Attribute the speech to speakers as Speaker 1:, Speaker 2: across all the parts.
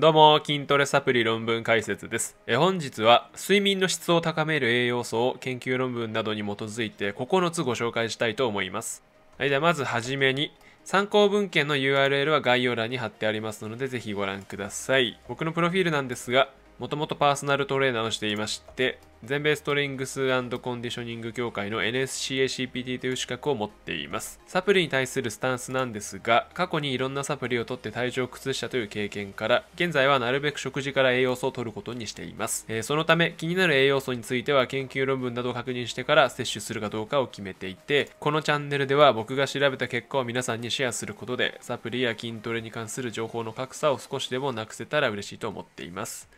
Speaker 1: どうも、筋トレサプリ論文解説です。え本日は、睡眠の質を高める栄養素を研究論文などに基づいて9つご紹介したいと思います。はい、ではまずはじめに、参考文献の URL は概要欄に貼ってありますので、ぜひご覧ください。僕のプロフィールなんですが、もともとパーソナルトレーナーをしていまして、全米ストリングスコンディショニング協会の NSCACPT という資格を持っています。サプリに対するスタンスなんですが、過去にいろんなサプリを取って体調を崩したという経験から、現在はなるべく食事から栄養素を取ることにしています。えー、そのため、気になる栄養素については研究論文などを確認してから摂取するかどうかを決めていて、このチャンネルでは僕が調べた結果を皆さんにシェアすることで、サプリや筋トレに関する情報の格差を少しでもなくせたら嬉しいと思っています。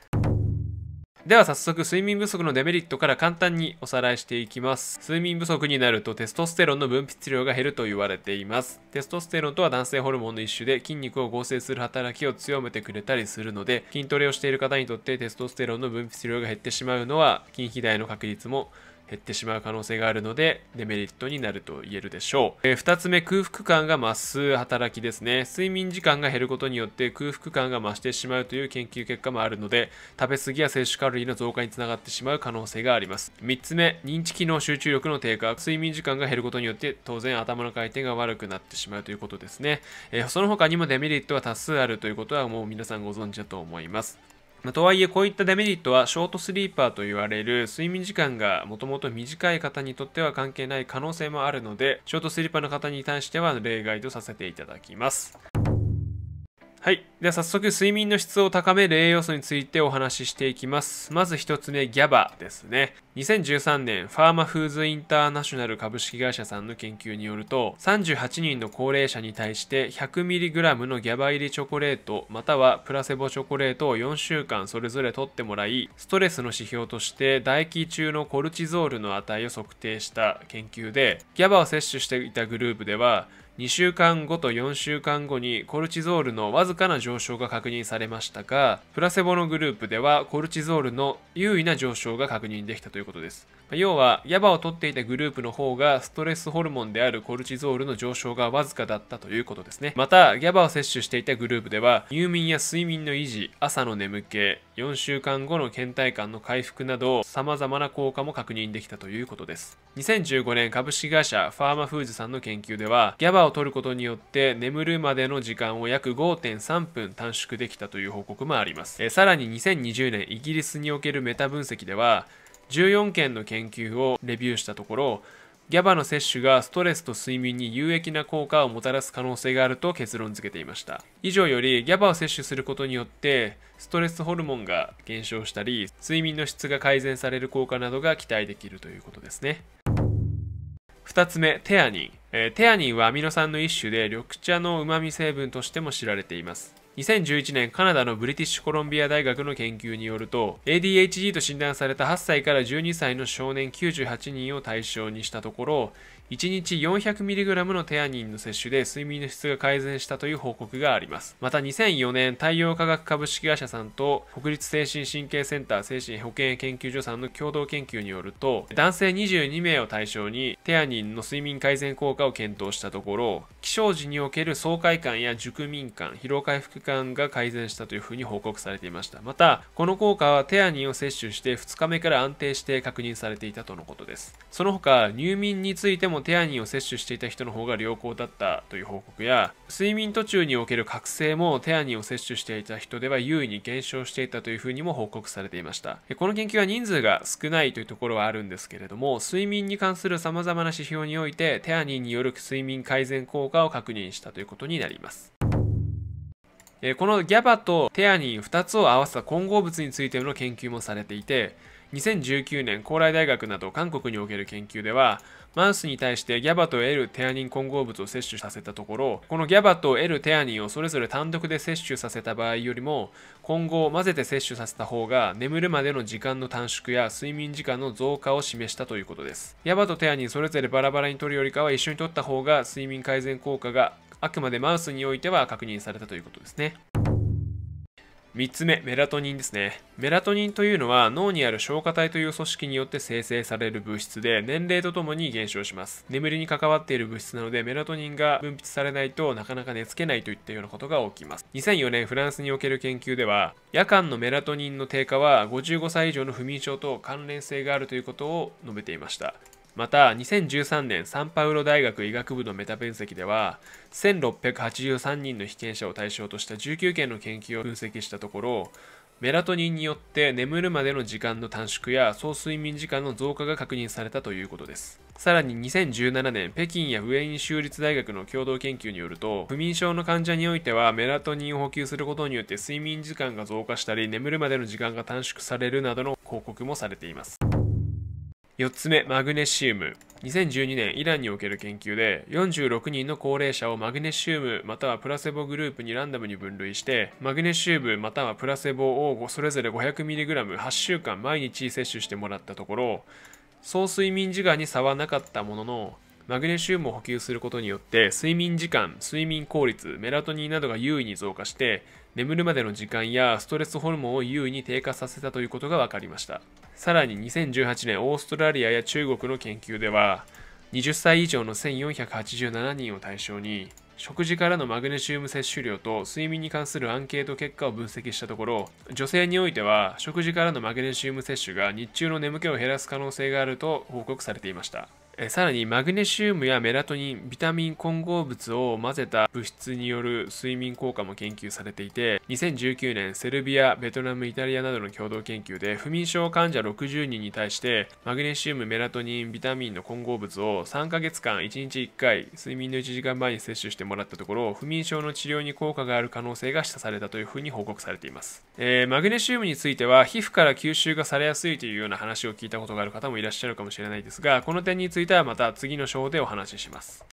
Speaker 1: では早速睡眠不足のデメリットから簡単におさらいしていきます睡眠不足になるとテストステロンの分泌量が減ると言われていますテストステロンとは男性ホルモンの一種で筋肉を合成する働きを強めてくれたりするので筋トレをしている方にとってテストステロンの分泌量が減ってしまうのは筋肥大の確率も減ってしまう可能性があるのでデメリットになると言えるでしょう、えー、2つ目空腹感が増す働きですね睡眠時間が減ることによって空腹感が増してしまうという研究結果もあるので食べ過ぎや摂取カロリーの増加につながってしまう可能性があります3つ目認知機能集中力の低下睡眠時間が減ることによって当然頭の回転が悪くなってしまうということですね、えー、その他にもデメリットは多数あるということはもう皆さんご存知だと思いますまとはいえこういったデメリットはショートスリーパーと言われる睡眠時間がもともと短い方にとっては関係ない可能性もあるのでショートスリーパーの方に対しては例外とさせていただきますはい。では早速、睡眠の質を高める栄養素についてお話ししていきます。まず1つ目、ギャバですね。2013年、ファーマフーズインターナショナル株式会社さんの研究によると、38人の高齢者に対して 100mg の GABA 入りチョコレート、またはプラセボチョコレートを4週間それぞれ取ってもらい、ストレスの指標として唾液中のコルチゾールの値を測定した研究で、GABA を摂取していたグループでは、2週間後と4週間後にコルチゾールのわずかな上昇が確認されましたがプラセボのグループではコルチゾールの優位な上昇が確認できたということです要はヤバを取っていたグループの方がストレスホルモンであるコルチゾールの上昇がわずかだったということですねまた GABA を摂取していたグループでは入眠や睡眠の維持朝の眠気4週間後の倦怠感の回復など様々な効果も確認できたということです2015年株式会社ファーマフーズさんの研究ではギャバを取ることによって眠るまでの時間を約5.3分短縮できたという報告もありますえさらに2020年イギリスにおけるメタ分析では14件の研究をレビューしたところ GABA の摂取がストレスと睡眠に有益な効果をもたらす可能性があると結論付けていました以上より GABA を摂取することによってストレスホルモンが減少したり睡眠の質が改善される効果などが期待できるということですね2つ目テアニン、えテアニンはアミノ酸の一種で緑茶のうまみ成分としても知られています2011年カナダのブリティッシュコロンビア大学の研究によると ADHD と診断された8歳から12歳の少年98人を対象にしたところ1日 400mg のテアニンの摂取で睡眠の質が改善したという報告がありますまた2004年太陽科学株式会社さんと国立精神神経センター精神保健研究所さんの共同研究によると男性22名を対象にテアニンの睡眠改善効果を検討したところ起床時における爽快感や熟眠感疲労回復感間が改善したというふうに報告されていましたまたこの効果はテアニンを摂取して2日目から安定して確認されていたとのことですその他入眠についてもテアニンを摂取していた人の方が良好だったという報告や睡眠途中における覚醒もテアニンを摂取していた人では優位に減少していたというふうにも報告されていましたこの研究は人数が少ないというところはあるんですけれども睡眠に関する様々な指標においてテアニンによる睡眠改善効果を確認したということになりますえこの GABA とテアニン2つを合わせた混合物についての研究もされていて2019年高麗大学など韓国における研究ではマウスに対して GABA と L テアニン混合物を摂取させたところこの GABA と L テアニンをそれぞれ単独で摂取させた場合よりも混合を混ぜて摂取させた方が眠るまでの時間の短縮や睡眠時間の増加を示したということです GABA とテアニンそれぞれバラバラに取るよりかは一緒に取った方が睡眠改善効果があくまでマウスにおいては確認されたということですね。3つ目、メラトニンですね。メラトニンというのは脳にある消化体という組織によって生成される物質で、年齢とともに減少します。眠りに関わっている物質なので、メラトニンが分泌されないとなかなか寝つけないといったようなことが起きます。2004年フランスにおける研究では、夜間のメラトニンの低下は55歳以上の不眠症と関連性があるということを述べていました。また2013年サンパウロ大学医学部のメタ分析では1683人の被験者を対象とした19件の研究を分析したところメラトニンによって眠るまでの時間の短縮や総睡眠時間の増加が確認されたということですさらに2017年北京やウェイン州立大学の共同研究によると不眠症の患者においてはメラトニンを補給することによって睡眠時間が増加したり眠るまでの時間が短縮されるなどの報告もされています4つ目、マグネシウム。2012年、イランにおける研究で、46人の高齢者をマグネシウムまたはプラセボグループにランダムに分類して、マグネシウムまたはプラセボをそれぞれ 500mg8 週間毎日摂取してもらったところ、総睡眠時間に差はなかったものの、マグネシウムを補給することによって睡眠時間睡眠効率メラトニンなどが優位に増加して眠るまでの時間やストレスホルモンを優位に低下させたということが分かりましたさらに2018年オーストラリアや中国の研究では20歳以上の1487人を対象に食事からのマグネシウム摂取量と睡眠に関するアンケート結果を分析したところ女性においては食事からのマグネシウム摂取が日中の眠気を減らす可能性があると報告されていましたさらにマグネシウムやメラトニン、ビタミン混合物を混ぜた物質による睡眠効果も研究されていて、2019年セルビア、ベトナム、イタリアなどの共同研究で不眠症患者60人に対してマグネシウム、メラトニン、ビタミンの混合物を3ヶ月間1日1回睡眠の1時間前に摂取してもらったところ、不眠症の治療に効果がある可能性が示唆されたというふうに報告されています。えー、マグネシウムについては皮膚から吸収がされやすいというような話を聞いたことがある方もいらっしゃるかもしれないですが、この点について体はまた次の章でお話しします。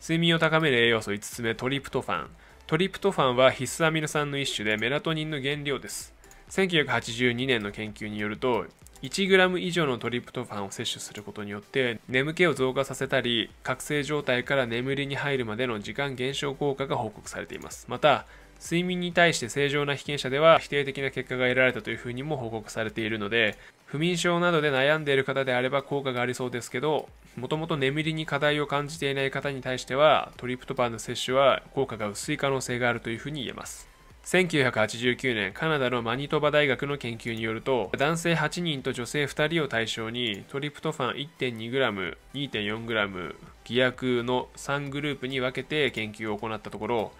Speaker 1: 睡眠を高める栄養素5つ目、トリプトファン。トリプトファンは必須アミノ酸の一種でメラトニンの原料です。1982年の研究によると、1g 以上のトリプトファンを摂取することによって眠気を増加させたり覚醒状態から眠りに入るまでの時間減少効果が報告されていますまた睡眠に対して正常な被験者では否定的な結果が得られたというふうにも報告されているので不眠症などで悩んでいる方であれば効果がありそうですけどもともと眠りに課題を感じていない方に対してはトリプトパンの摂取は効果が薄い可能性があるというふうに言えます1989年カナダのマニトバ大学の研究によると男性8人と女性2人を対象にトリプトファン 1.2g2.4g 偽薬の3グループに分けて研究を行ったところ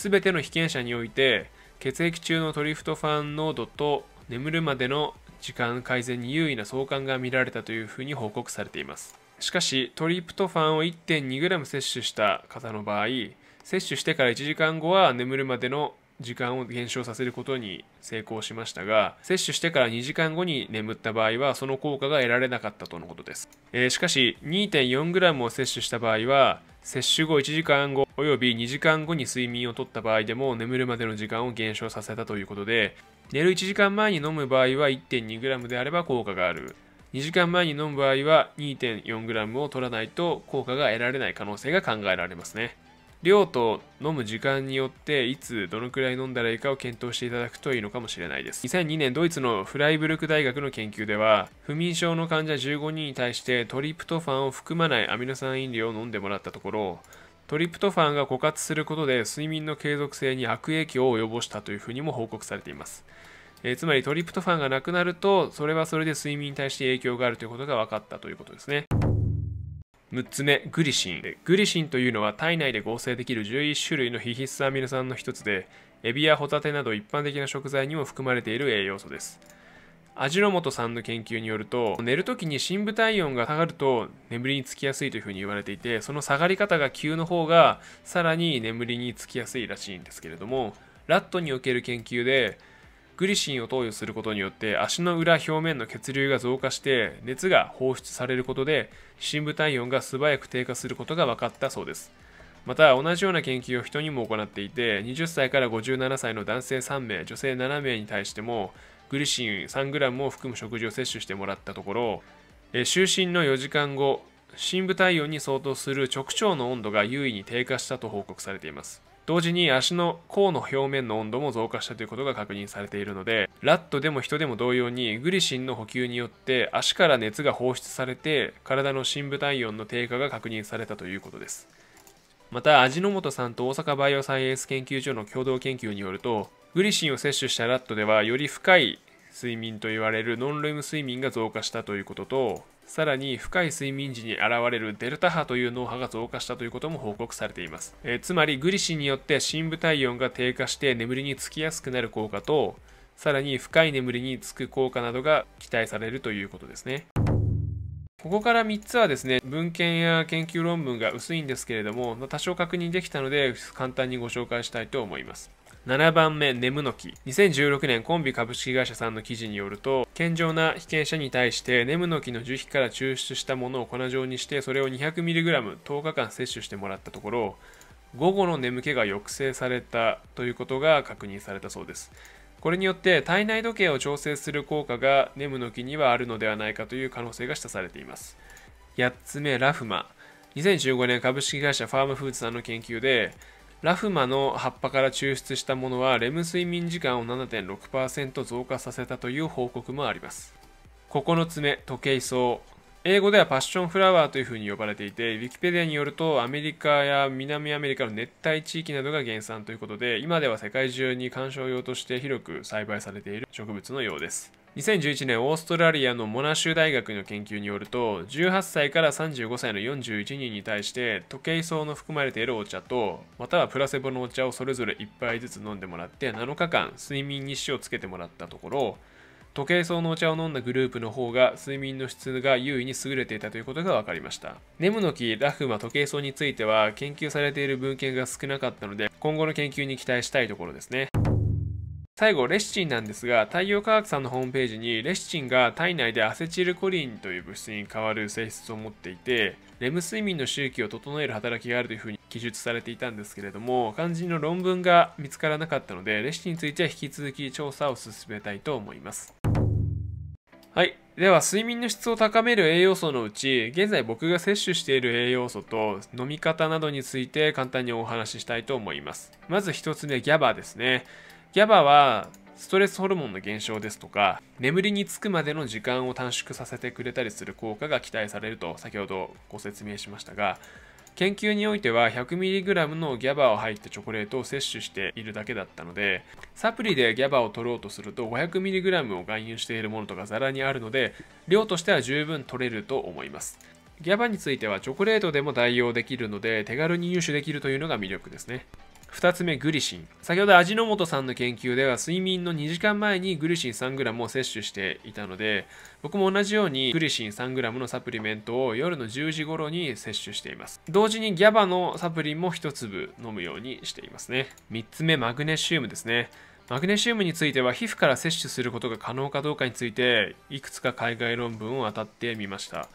Speaker 1: 全ての被験者において血液中のトリフトファン濃度と眠るまでの時間改善に優位な相関が見られたというふうに報告されていますしかしトリプトファンを 1.2g 摂取した方の場合摂取してから1時間後は眠るまでの時間を減少させることに成功しましたが接種してから2時間後に眠った場合はその効果が得られなかったとのことです、えー、しかし 2.4g を摂取した場合は接種後1時間後および2時間後に睡眠をとった場合でも眠るまでの時間を減少させたということで寝る1時間前に飲む場合は 1.2g であれば効果がある2時間前に飲む場合は 2.4g を取らないと効果が得られない可能性が考えられますね量と飲む時間によっていつどのくらい飲んだらいいかを検討していただくといいのかもしれないです2002年ドイツのフライブルク大学の研究では不眠症の患者15人に対してトリプトファンを含まないアミノ酸飲料を飲んでもらったところトリプトファンが枯渇することで睡眠の継続性に悪影響を及ぼしたというふうにも報告されていますえつまりトリプトファンがなくなるとそれはそれで睡眠に対して影響があるということが分かったということですね6つ目グリシンでグリシンというのは体内で合成できる11種類の非必須アミノ酸の一つでエビやホタテなど一般的な食材にも含まれている栄養素です味の素さんの研究によると寝る時に深部体温が下がると眠りにつきやすいというふうに言われていてその下がり方が急の方がさらに眠りにつきやすいらしいんですけれどもラットにおける研究でグリシンを投与することによって足の裏表面の血流が増加して熱が放出されることで深部体温が素早く低下することが分かったそうですまた同じような研究を人にも行っていて20歳から57歳の男性3名女性7名に対してもグリシン 3g を含む食事を摂取してもらったところ就寝の4時間後深部体温に相当する直腸の温度が優位に低下したと報告されています同時に足の甲の表面の温度も増加したということが確認されているのでラットでも人でも同様にグリシンの補給によって足から熱が放出されて体の深部体温の低下が確認されたということですまた味の素さんと大阪バイオサイエンス研究所の共同研究によるとグリシンを摂取したラットではより深い睡眠と言われるノンレム睡眠が増加したということとさらに深い睡眠時に現れるデルタ波という脳波が増加したということも報告されています、えつまりグリシンによって深部体温が低下して眠りにつきやすくなる効果とさらに深い眠りにつく効果などが期待されるということですねここから3つはですね、文献や研究論文が薄いんですけれども、多少確認できたので、簡単にご紹介したいと思います。7番目、ネムノキ。2016年コンビ株式会社さんの記事によると、健常な被験者に対してネムノキの樹皮から抽出したものを粉状にしてそれを 200mg10 日間摂取してもらったところ午後の眠気が抑制されたということが確認されたそうですこれによって体内時計を調整する効果がネムノキにはあるのではないかという可能性が示唆されています8つ目ラフマ2015年株式会社ファームフーズさんの研究でラフマの葉っぱから抽出したものはレム睡眠時間を7.6%増加させたという報告もあります。9つ目、時計層。英語ではパッションフラワーというふうに呼ばれていて、ウィキペディアによると、アメリカや南アメリカの熱帯地域などが原産ということで、今では世界中に観賞用として広く栽培されている植物のようです。2011年オーストラリアのモナ州大学の研究によると18歳から35歳の41人に対して時計草の含まれているお茶とまたはプラセボのお茶をそれぞれ1杯ずつ飲んでもらって7日間睡眠に塩をつけてもらったところ時計草のお茶を飲んだグループの方が睡眠の質が優位に優れていたということが分かりましたネムの木ラフマ時計草については研究されている文献が少なかったので今後の研究に期待したいところですね最後、レシチンなんですが、太陽科学さんのホームページに、レシチンが体内でアセチルコリンという物質に変わる性質を持っていて、レム睡眠の周期を整える働きがあるというふうに記述されていたんですけれども、肝心の論文が見つからなかったので、レシチンについては引き続き調査を進めたいと思います。はい。では、睡眠の質を高める栄養素のうち、現在僕が摂取している栄養素と飲み方などについて簡単にお話ししたいと思います。まず1つ目、ギャバですね。ギャバは、ストレスホルモンの減少ですとか眠りにつくまでの時間を短縮させてくれたりする効果が期待されると先ほどご説明しましたが研究においては 100mg の GABA を入ったチョコレートを摂取しているだけだったのでサプリで GABA を取ろうとすると 500mg を含有しているものとかざらにあるので量としては十分取れると思います GABA についてはチョコレートでも代用できるので手軽に入手できるというのが魅力ですね2つ目グリシン先ほど味の素さんの研究では睡眠の2時間前にグリシン 3g を摂取していたので僕も同じようにグリシン 3g のサプリメントを夜の10時頃に摂取しています同時に GABA のサプリも1粒飲むようにしていますね3つ目マグネシウムですねマグネシウムについては皮膚から摂取することが可能かどうかについていくつか海外論文を当たってみました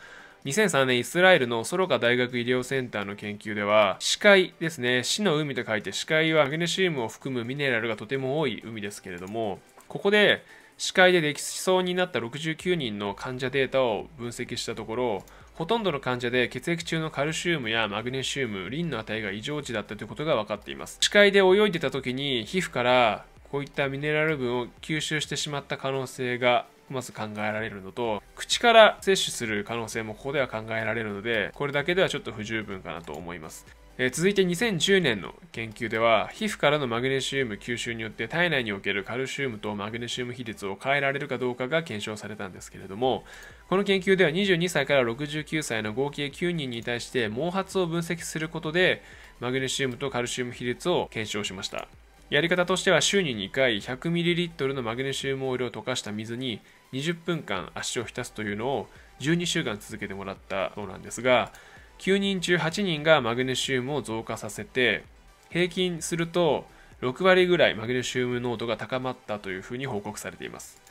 Speaker 1: 2003年イスラエルのソロカ大学医療センターの研究では死海ですね死の海と書いて死海はマグネシウムを含むミネラルがとても多い海ですけれどもここで視界でできそうになった69人の患者データを分析したところほとんどの患者で血液中のカルシウムやマグネシウムリンの値が異常値だったということが分かっています視界で泳いでた時に皮膚からこういったミネラル分を吸収してしまった可能性がまず考えられるのと口から摂取する可能性もここでは考えられるのでこれだけではちょっと不十分かなと思いますえ続いて2010年の研究では皮膚からのマグネシウム吸収によって体内におけるカルシウムとマグネシウム比率を変えられるかどうかが検証されたんですけれどもこの研究では22歳から69歳の合計9人に対して毛髪を分析することでマグネシウムとカルシウム比率を検証しましたやり方としては週に2回 100ml のマグネシウムオイルを溶かした水に20分間足を浸すというのを12週間続けてもらったそうなんですが9人中8人がマグネシウムを増加させて平均すると6割ぐらいマグネシウム濃度が高まったというふうに報告されています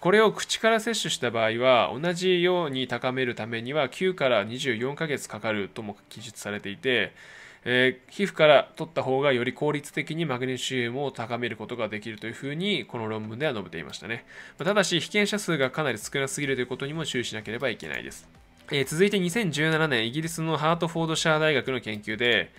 Speaker 1: これを口から摂取した場合は同じように高めるためには9から24ヶ月かかるとも記述されていてえー、皮膚から取った方がより効率的にマグネシウムを高めることができるというふうにこの論文では述べていましたね、まあ、ただし被験者数がかなり少なすぎるということにも注意しなければいけないです、えー、続いて2017年イギリスのハートフォードシャー大学の研究で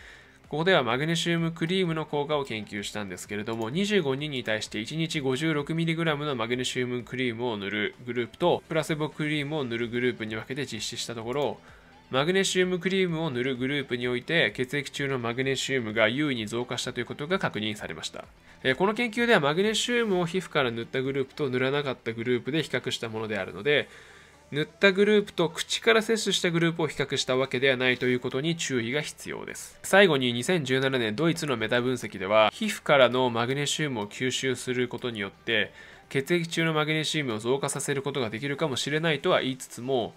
Speaker 1: ここではマグネシウムクリームの効果を研究したんですけれども25人に対して1日 56mg のマグネシウムクリームを塗るグループとプラセボクリームを塗るグループに分けて実施したところマグネシウムクリームを塗るグループにおいて血液中のマグネシウムが優位に増加したということが確認されましたこの研究ではマグネシウムを皮膚から塗ったグループと塗らなかったグループで比較したものであるので塗ったグループと口から摂取したグループを比較したわけではないということに注意が必要です最後に2017年ドイツのメタ分析では皮膚からのマグネシウムを吸収することによって血液中のマグネシウムを増加させることができるかもしれないとは言いつつも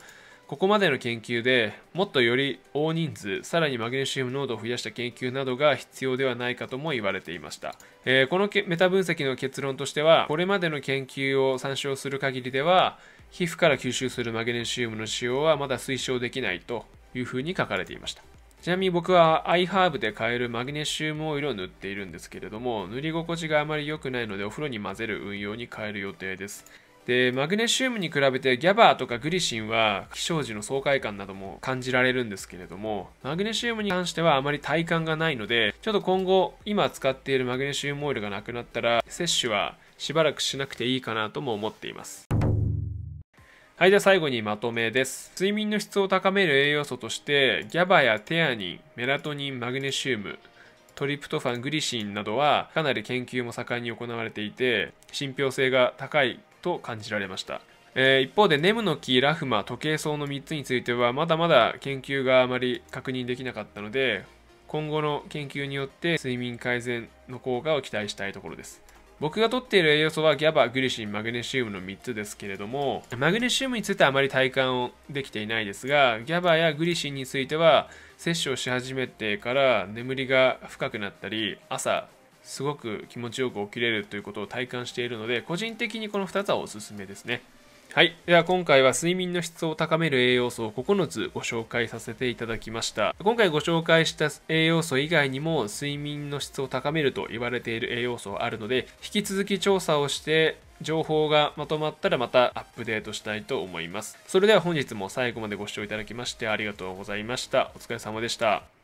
Speaker 1: ここまでの研究でもっとより大人数さらにマグネシウム濃度を増やした研究などが必要ではないかとも言われていました、えー、このメタ分析の結論としてはこれまでの研究を参照する限りでは皮膚から吸収するマグネシウムの使用はまだ推奨できないというふうに書かれていましたちなみに僕はアイハーブで買えるマグネシウムオイルを塗っているんですけれども塗り心地があまり良くないのでお風呂に混ぜる運用に変える予定ですでマグネシウムに比べてギャバーとかグリシンは起床時の爽快感なども感じられるんですけれどもマグネシウムに関してはあまり体感がないのでちょっと今後今使っているマグネシウムオイルがなくなったら摂取はしばらくしなくていいかなとも思っていますはいでは最後にまとめです睡眠の質を高める栄養素としてギャバやテアニンメラトニンマグネシウムトリプトファングリシンなどはかなり研究も盛んに行われていて信憑性が高いと感じられました。えー、一方で、ネムの木、ラフマ、時計層の3つについては、まだまだ研究があまり確認できなかったので、今後の研究によって睡眠改善の効果を期待したいところです。僕が取っている栄養素は GABA、グリシン、マグネシウムの3つですけれども、マグネシウムについてはあまり体感をできていないですが、GABA やグリシンについては、摂取をし始めてから眠りが深くなったり、朝すごく気持ちよく起きれるということを体感しているので個人的にこの2つはおすすめですねはいでは今回は睡眠の質を高める栄養素を9つご紹介させていただきました今回ご紹介した栄養素以外にも睡眠の質を高めると言われている栄養素はあるので引き続き調査をして情報がまとまったらまたアップデートしたいと思いますそれでは本日も最後までご視聴いただきましてありがとうございましたお疲れ様でした